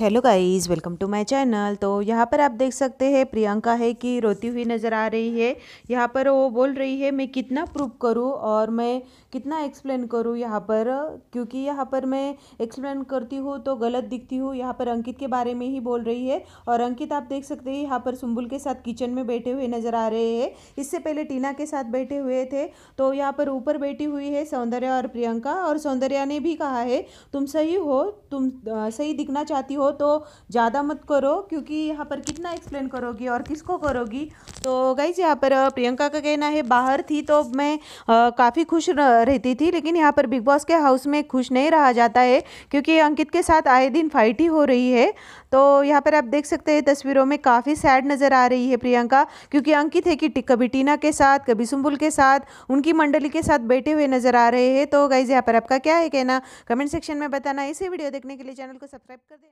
hello guys welcome to my channel तो यहाँ पर आप देख सकते हैं प्रियंका है कि रोती हुई नज़र आ रही है यहाँ पर वो बोल रही है मैं कितना प्रूव करूँ और मैं कितना एक्सप्लेन करूँ यहाँ पर क्योंकि यहाँ पर मैं एक्सप्लेन करती हूँ तो गलत दिखती हूँ यहाँ पर अंकित के बारे में ही बोल रही है और अंकित आप देख सकते हैं यहाँ पर सुम्बुल के साथ किचन में बैठे हुए नज़र आ रहे हैं इससे पहले टीना के साथ बैठे हुए थे तो यहाँ पर ऊपर बैठी हुई है सौंदर्या और प्रियंका और सौंदर्या ने भी कहा है तुम सही हो तुम सही दिखना चाहती हो तो ज़्यादा मत करो क्योंकि यहाँ पर कितना एक्सप्लेन करोगी और किसको करोगी तो जी यहाँ पर प्रियंका का कहना है बाहर थी तो मैं काफ़ी खुश रहती थी लेकिन यहाँ पर बिग बॉस के हाउस में खुश नहीं रहा जाता है क्योंकि अंकित के साथ आए दिन फाइट ही हो रही है तो यहाँ पर आप देख सकते हैं तस्वीरों में काफ़ी सैड नज़र आ रही है प्रियंका क्योंकि अंकित है कि कभी टीना के साथ कभी सुम्बुल के साथ उनकी मंडली के साथ बैठे हुए नज़र आ रहे हैं तो गाइज यहाँ पर आपका क्या है कहना कमेंट सेक्शन में बताना इसी वीडियो देखने के लिए चैनल को सब्सक्राइब कर देना